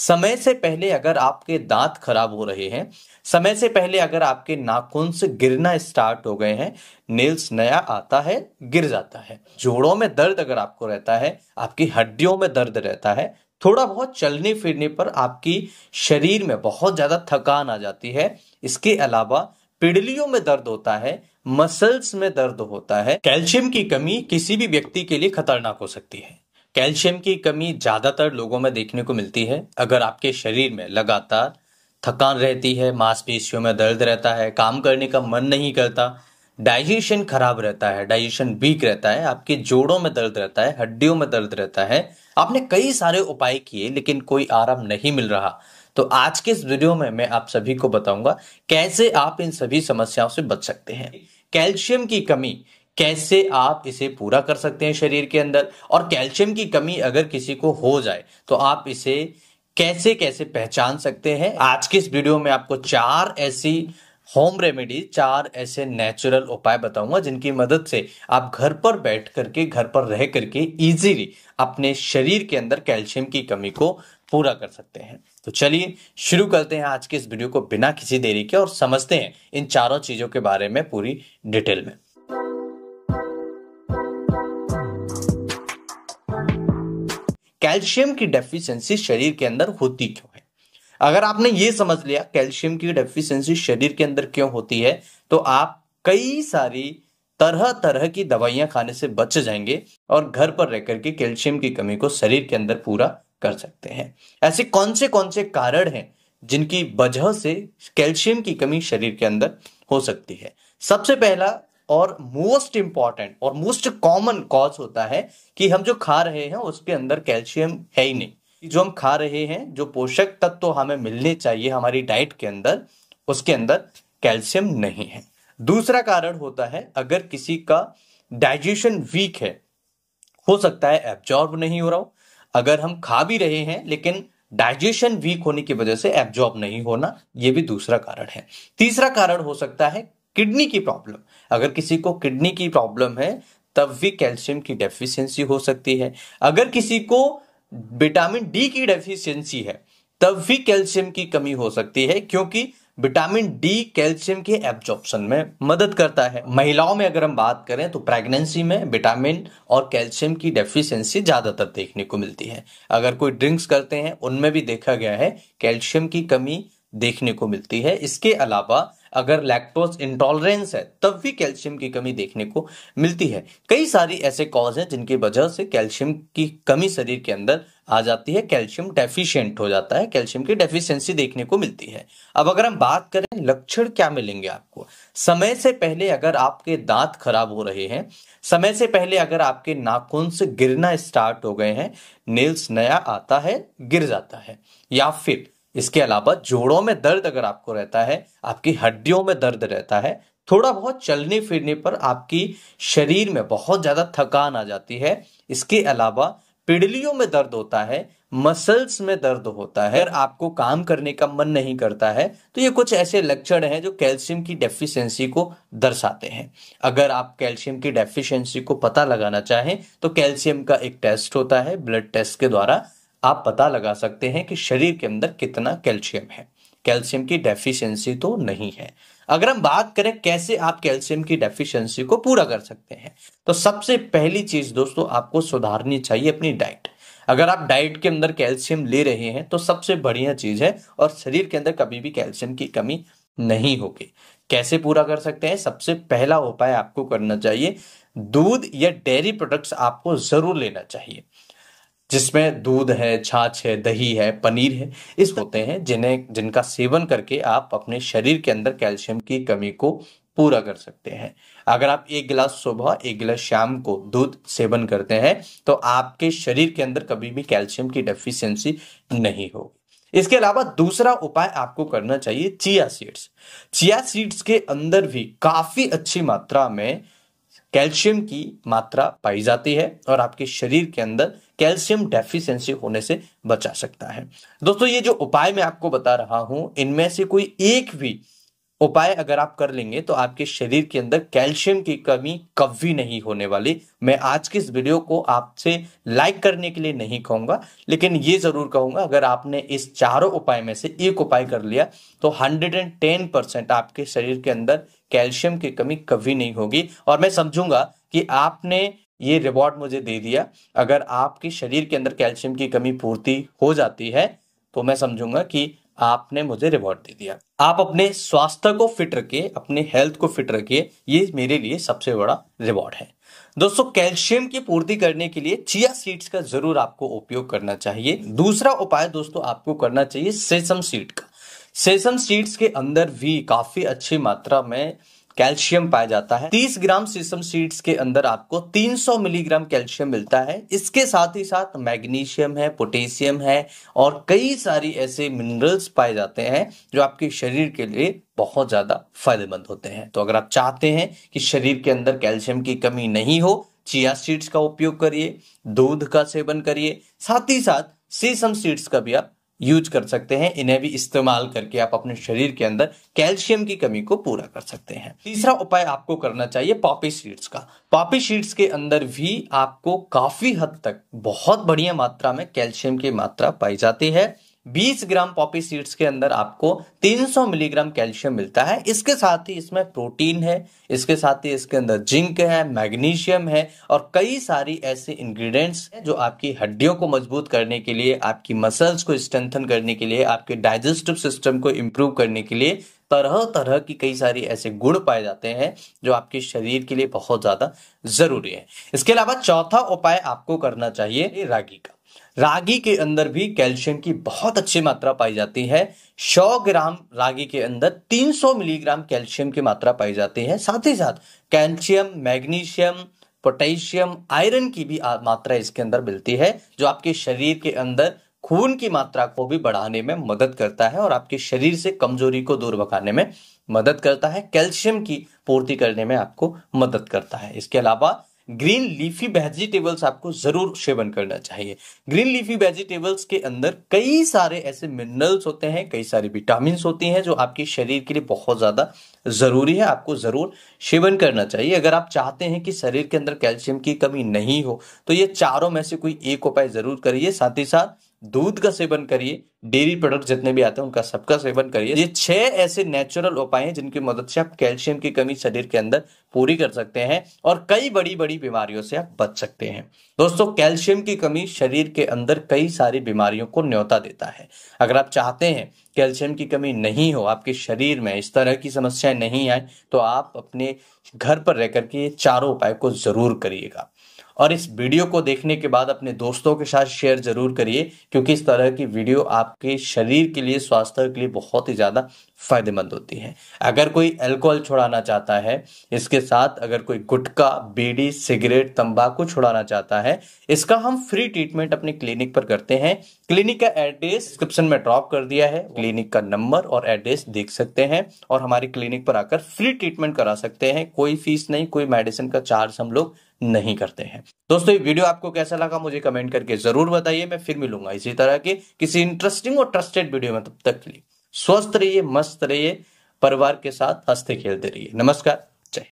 समय से पहले अगर आपके दांत खराब हो रहे हैं समय से पहले अगर आपके नाखून से गिरना स्टार्ट हो गए हैं नेल्स नया आता है गिर जाता है जोड़ों में दर्द अगर आपको रहता है आपकी हड्डियों में दर्द रहता है थोड़ा बहुत चलने फिरने पर आपकी शरीर में बहुत ज़्यादा थकान आ जाती है इसके अलावा पिडलियों में दर्द होता है मसल्स में दर्द होता है कैल्शियम की कमी किसी भी व्यक्ति के लिए खतरनाक हो सकती है कैल्शियम की कमी ज़्यादातर लोगों में देखने को मिलती है अगर आपके शरीर में लगातार थकान रहती है मांसपेशियों में दर्द रहता है काम करने का मन नहीं करता डाइजेशन खराब रहता है डाइजेशन वीक रहता है आपके जोड़ों में दर्द रहता है हड्डियों में दर्द रहता है आपने कई सारे उपाय किए लेकिन कोई आराम नहीं मिल रहा तो आज के इस वीडियो में मैं आप सभी को बताऊंगा कैसे आप इन सभी समस्याओं से बच सकते हैं कैल्शियम की कमी कैसे आप इसे पूरा कर सकते हैं शरीर के अंदर और कैल्शियम की कमी अगर किसी को हो जाए तो आप इसे कैसे कैसे पहचान सकते हैं आज के इस वीडियो में आपको चार ऐसी होम रेमेडी चार ऐसे नेचुरल उपाय बताऊंगा जिनकी मदद से आप घर पर बैठ करके घर पर रह करके इजीली अपने शरीर के अंदर कैल्शियम की कमी को पूरा कर सकते हैं तो चलिए शुरू करते हैं आज के इस वीडियो को बिना किसी देरी के और समझते हैं इन चारों चीजों के बारे में पूरी डिटेल में कैल्शियम की डेफिशिएंसी शरीर के अंदर होती क्यों है अगर आपने ये समझ लिया कैल्शियम की डेफिशिएंसी शरीर के अंदर क्यों होती है तो आप कई सारी तरह तरह की दवाइयां खाने से बच जाएंगे और घर पर रहकर के कैल्शियम की कमी को शरीर के अंदर पूरा कर सकते हैं ऐसे कौन से कौन से कारण हैं जिनकी वजह से कैल्शियम की कमी शरीर के अंदर हो सकती है सबसे पहला और मोस्ट इंपॉर्टेंट और मोस्ट कॉमन कॉज होता है कि हम जो खा रहे हैं उसके अंदर कैल्शियम है ही नहीं जो हम खा रहे हैं जो पोषक तत्व तो हमें मिलने चाहिए हमारी डाइट के अंदर उसके अंदर कैल्शियम नहीं है दूसरा कारण होता है अगर किसी का डाइजेशन वीक है हो सकता है एब्जॉर्ब नहीं हो रहा हो अगर हम खा भी रहे हैं लेकिन डाइजेशन वीक होने की वजह से एब्जॉर्ब नहीं होना यह भी दूसरा कारण है तीसरा कारण हो सकता है किडनी की प्रॉब्लम अगर किसी को किडनी की प्रॉब्लम है तब भी कैल्शियम की डेफिशिएंसी हो सकती है अगर किसी को विटामिन डी की डेफिशिएंसी है तब भी कैल्शियम की कमी हो सकती है क्योंकि विटामिन डी कैल्शियम के एब्जॉर्प्शन में मदद करता है महिलाओं में अगर हम बात करें तो प्रेगनेंसी में विटामिन और कैल्शियम की डेफिशिएंसी ज़्यादातर देखने को मिलती है अगर कोई ड्रिंक्स करते हैं उनमें भी देखा गया है कैल्शियम की कमी देखने को मिलती है इसके अलावा अगर लैक्टोज इंटॉलरेंस है तब भी कैल्शियम की कमी देखने को मिलती है कई सारी ऐसे कॉज हैं जिनकी वजह से कैल्शियम की कमी शरीर के अंदर आ जाती है कैल्शियम डेफिशिएंट हो जाता है कैल्शियम की डेफिशिएंसी देखने को मिलती है अब अगर हम बात करें लक्षण क्या मिलेंगे आपको समय से पहले अगर आपके दांत खराब हो रहे हैं समय से पहले अगर आपके नाखून से गिरना स्टार्ट हो गए हैं नेल्स नया आता है गिर जाता है या फिर इसके अलावा जोड़ों में दर्द अगर आपको रहता है आपकी हड्डियों में दर्द रहता है थोड़ा बहुत चलने फिरने पर आपकी शरीर में बहुत ज़्यादा थकान आ जाती है इसके अलावा पिडलियों में दर्द होता है मसल्स में दर्द होता है आपको काम करने का मन नहीं करता है तो ये कुछ ऐसे लक्षण हैं जो कैल्शियम की डेफिशिएंसी को दर्शाते हैं अगर आप कैल्शियम की डेफिशिएंसी को पता लगाना चाहें तो कैल्शियम का एक टेस्ट होता है ब्लड टेस्ट के द्वारा आप पता लगा सकते हैं कि शरीर के अंदर कितना कैल्शियम है कैल्शियम की डेफिशिएंसी तो नहीं है अगर हम बात करें कैसे आप कैल्शियम की डेफिशिएंसी को पूरा कर सकते हैं तो सबसे पहली चीज दोस्तों आपको सुधारनी चाहिए अपनी डाइट अगर आप डाइट के अंदर कैल्शियम ले रहे हैं तो सबसे बढ़िया चीज है और शरीर के अंदर कभी भी कैल्शियम की कमी नहीं होगी कैसे पूरा कर सकते हैं सबसे पहला उपाय आपको करना चाहिए दूध या डेयरी प्रोडक्ट्स आपको जरूर लेना चाहिए जिसमें दूध है छाछ है दही है पनीर है इस होते हैं जिन्हें जिनका सेवन करके आप अपने शरीर के अंदर कैल्शियम की कमी को पूरा कर सकते हैं अगर आप एक गिलास सुबह एक गिलास शाम को दूध सेवन करते हैं तो आपके शरीर के अंदर कभी भी कैल्शियम की डेफिशिएंसी नहीं होगी इसके अलावा दूसरा उपाय आपको करना चाहिए चिया सीड्स चिया सीड्स के अंदर भी काफी अच्छी मात्रा में कैल्शियम की मात्रा पाई जाती है और आपके शरीर के अंदर कैल्शियम डेफिशिएंसी होने से बचा सकता है दोस्तों ये जो उपाय मैं आपको बता रहा हूं इनमें से कोई एक भी उपाय अगर आप कर लेंगे तो आपके शरीर के अंदर कैल्शियम की कमी कभी नहीं होने वाली मैं आज के इस वीडियो को आपसे लाइक करने के लिए नहीं कहूंगा लेकिन ये जरूर कहूंगा अगर आपने इस चारों उपाय में से एक उपाय कर लिया तो 110 परसेंट आपके शरीर के अंदर कैल्शियम की कमी कभी नहीं होगी और मैं समझूंगा कि आपने ये रिवॉर्ड मुझे दे दिया अगर आपके शरीर के अंदर कैल्शियम की कमी पूर्ति हो जाती है तो मैं समझूंगा कि आपने मुझे रिवॉर्ड दे दिया आप अपने स्वास्थ्य को फिट रखिए अपने हेल्थ को फिट रखिए ये मेरे लिए सबसे बड़ा रिवॉर्ड है दोस्तों कैल्शियम की पूर्ति करने के लिए चिया सीड्स का जरूर आपको उपयोग करना चाहिए दूसरा उपाय दोस्तों आपको करना चाहिए सेसम सीड का सेसम सीड्स के अंदर भी काफी अच्छी मात्रा में कैल्शियम पाया जाता है 30 ग्राम सीसम सीड्स के अंदर आपको 300 मिलीग्राम कैल्शियम मिलता है इसके साथ ही साथ मैग्नीशियम है पोटेशियम है और कई सारी ऐसे मिनरल्स पाए जाते हैं जो आपके शरीर के लिए बहुत ज़्यादा फायदेमंद होते हैं तो अगर आप चाहते हैं कि शरीर के अंदर कैल्शियम की कमी नहीं हो चिया सीड्स का उपयोग करिए दूध का सेवन करिए साथ ही साथ सीसम सीड्स का भी आप यूज कर सकते हैं इन्हें भी इस्तेमाल करके आप अपने शरीर के अंदर कैल्शियम की कमी को पूरा कर सकते हैं तीसरा उपाय आपको करना चाहिए पॉपी सीड्स का पॉपी सीड्स के अंदर भी आपको काफी हद तक बहुत बढ़िया मात्रा में कैल्शियम की मात्रा पाई जाती है 20 ग्राम पॉपी सीड्स के अंदर आपको 300 मिलीग्राम कैल्शियम मिलता है इसके साथ ही इसमें प्रोटीन है इसके साथ ही इसके अंदर जिंक है मैग्नीशियम है और कई सारी ऐसे इंग्रेडिएंट्स जो आपकी हड्डियों को मजबूत करने के लिए आपकी मसल्स को स्ट्रेंथन करने के लिए आपके डाइजेस्टिव सिस्टम को इम्प्रूव करने के लिए तरह तरह की कई सारी ऐसे गुण पाए जाते हैं जो आपके शरीर के लिए बहुत ज्यादा जरूरी है इसके अलावा चौथा उपाय आपको करना चाहिए रागी का रागी के अंदर भी कैल्शियम की बहुत अच्छी मात्रा पाई जाती है 100 ग्राम रागी के अंदर 300 मिलीग्राम कैल्शियम की मात्रा पाई जाती है साथ ही साथ कैल्शियम मैग्नीशियम पोटेशियम आयरन की भी मात्रा इसके अंदर मिलती है जो आपके शरीर के अंदर खून की मात्रा को भी बढ़ाने में मदद करता है और आपके शरीर से कमजोरी को दूर भगाने में मदद करता है कैल्शियम की पूर्ति करने में आपको मदद करता है इसके अलावा ग्रीन लीफी वेजिटेबल्स आपको जरूर सेवन करना चाहिए ग्रीन लीफी वेजिटेबल्स के अंदर कई सारे ऐसे मिनरल्स होते हैं कई सारे विटामिन होते हैं जो आपके शरीर के लिए बहुत ज़्यादा ज़रूरी है आपको ज़रूर सेवन करना चाहिए अगर आप चाहते हैं कि शरीर के अंदर कैल्शियम की कमी नहीं हो तो ये चारों में से कोई एक उपाय ज़रूर करिए साथ ही साथ दूध का सेवन करिए डेयरी प्रोडक्ट जितने भी आते हैं उनका सबका सेवन करिए ये छह ऐसे नेचुरल उपाय हैं जिनकी मदद से आप कैल्शियम की कमी शरीर के अंदर पूरी कर सकते हैं और कई बड़ी बड़ी बीमारियों से आप बच सकते हैं दोस्तों कैल्शियम की कमी शरीर के अंदर कई सारी बीमारियों को न्योता देता है अगर आप चाहते हैं कैल्शियम की कमी नहीं हो आपके शरीर में इस तरह की समस्याएं नहीं आए तो आप अपने घर पर रह करके चारों उपाय को जरूर करिएगा और इस वीडियो को देखने के बाद अपने दोस्तों के साथ शेयर जरूर करिए क्योंकि इस तरह की वीडियो आपके शरीर के लिए स्वास्थ्य के लिए बहुत ही ज़्यादा फायदेमंद होती है अगर कोई अल्कोहल छुड़ाना चाहता है इसके साथ अगर कोई गुटखा बीड़ी सिगरेट तंबाकू छुड़ाना चाहता है इसका हम फ्री ट्रीटमेंट अपने क्लिनिक पर करते हैं क्लिनिक का एड्रेस डिस्क्रिप्शन में ड्रॉप कर दिया है क्लिनिक का नंबर और एड्रेस देख सकते हैं और हमारी क्लिनिक पर आकर फ्री ट्रीटमेंट करा सकते हैं कोई फीस नहीं कोई मेडिसिन का चार्ज हम लोग नहीं करते हैं दोस्तों ये वीडियो आपको कैसा लगा मुझे कमेंट करके जरूर बताइए मैं फिर मिलूंगा इसी तरह के किसी इंटरेस्टिंग और ट्रस्टेड वीडियो में तब तक के लिए स्वस्थ रहिए मस्त रहिए परिवार के साथ हंसते खेलते रहिए नमस्कार